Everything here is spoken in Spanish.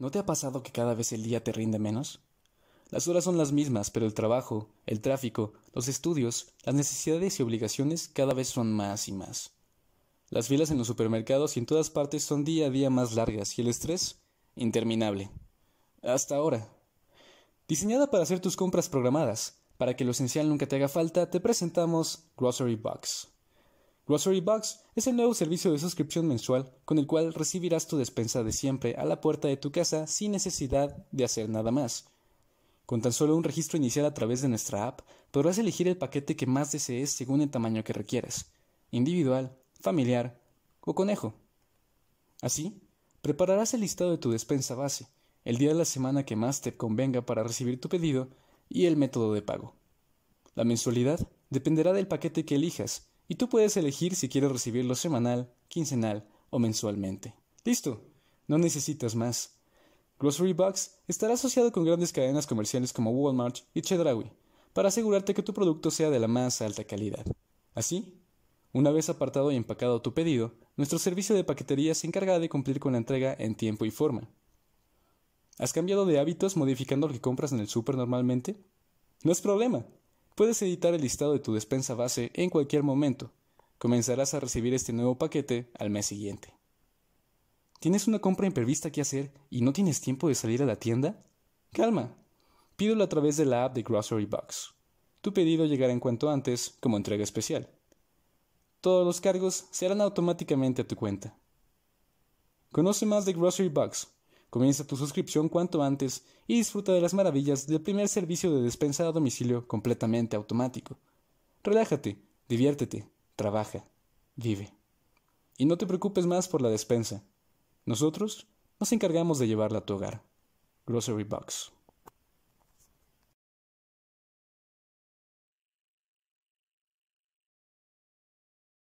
¿No te ha pasado que cada vez el día te rinde menos? Las horas son las mismas, pero el trabajo, el tráfico, los estudios, las necesidades y obligaciones cada vez son más y más. Las filas en los supermercados y en todas partes son día a día más largas y el estrés interminable. Hasta ahora. Diseñada para hacer tus compras programadas, para que lo esencial nunca te haga falta, te presentamos Grocery Box. Grocery Box es el nuevo servicio de suscripción mensual con el cual recibirás tu despensa de siempre a la puerta de tu casa sin necesidad de hacer nada más. Con tan solo un registro inicial a través de nuestra app, podrás elegir el paquete que más desees según el tamaño que requieras, individual, familiar o conejo. Así, prepararás el listado de tu despensa base, el día de la semana que más te convenga para recibir tu pedido y el método de pago. La mensualidad dependerá del paquete que elijas, y tú puedes elegir si quieres recibirlo semanal, quincenal o mensualmente. Listo, no necesitas más. Grocery Box estará asociado con grandes cadenas comerciales como Walmart y Chedraui para asegurarte que tu producto sea de la más alta calidad. Así, una vez apartado y empacado tu pedido, nuestro servicio de paquetería se encarga de cumplir con la entrega en tiempo y forma. ¿Has cambiado de hábitos modificando lo que compras en el súper normalmente? No es problema. Puedes editar el listado de tu despensa base en cualquier momento. Comenzarás a recibir este nuevo paquete al mes siguiente. ¿Tienes una compra imprevista que hacer y no tienes tiempo de salir a la tienda? Calma. Pídelo a través de la app de Grocery Box. Tu pedido llegará en cuanto antes como entrega especial. Todos los cargos se harán automáticamente a tu cuenta. Conoce más de Grocery Box Comienza tu suscripción cuanto antes y disfruta de las maravillas del primer servicio de despensa a domicilio completamente automático. Relájate, diviértete, trabaja, vive. Y no te preocupes más por la despensa. Nosotros nos encargamos de llevarla a tu hogar. Grocery Box.